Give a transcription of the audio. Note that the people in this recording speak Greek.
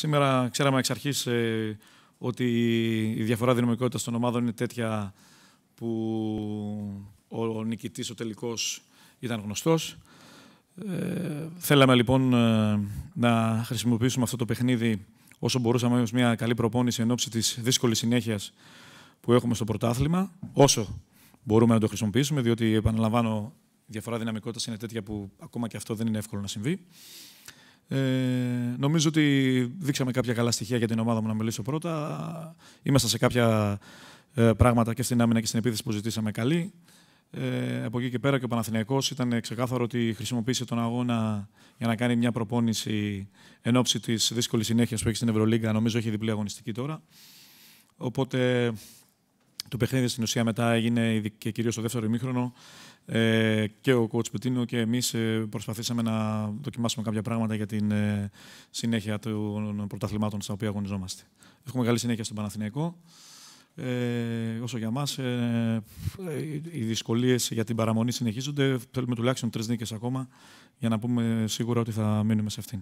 Σήμερα ξέραμε εξ αρχής ε, ότι η διαφορά δυναμικότητας των ομάδων είναι τέτοια που ο, νικητή νικητής, ο τελικός, ήταν γνωστός. Ε, θέλαμε λοιπόν ε, να χρησιμοποιήσουμε αυτό το παιχνίδι όσο μπορούσαμε ως μια καλή προπόνηση εν ώψη της δύσκολης συνέχειας που έχουμε στο πρωτάθλημα, όσο μπορούμε να το χρησιμοποιήσουμε, διότι επαναλαμβάνω, η διαφορά δυναμικότητας είναι τέτοια που ακόμα και αυτό δεν είναι εύκολο να συμβεί. Ε, νομίζω ότι δείξαμε κάποια καλά στοιχεία για την ομάδα μου να μιλήσω πρώτα. Είμαστε σε κάποια ε, πράγματα και στην άμυνα και στην επίθεση που ζητήσαμε καλή. Ε, από εκεί και πέρα και ο Παναθηναϊκός ήταν ξεκάθαρο ότι χρησιμοποίησε τον αγώνα για να κάνει μια προπόνηση εν ώψη της δύσκολης συνέχειας που έχει στην Ευρωλίγκα. Νομίζω έχει διπλή αγωνιστική τώρα. Οπότε το παιχνίδι στην ουσία μετά έγινε και κυρίως το δεύτερο ημίχρονο ε, και ο coach Πετίνο και εμείς ε, προσπαθήσαμε να δοκιμάσουμε κάποια πράγματα για την ε, συνέχεια των πρωταθλημάτων στα οποία αγωνιζόμαστε. Έχουμε καλή συνέχεια στον Παναθηναϊκό. Ε, όσο για μας, ε, οι δυσκολίες για την παραμονή συνεχίζονται. Θέλουμε τουλάχιστον τρεις νίκες ακόμα για να πούμε σίγουρα ότι θα μείνουμε σε αυτήν.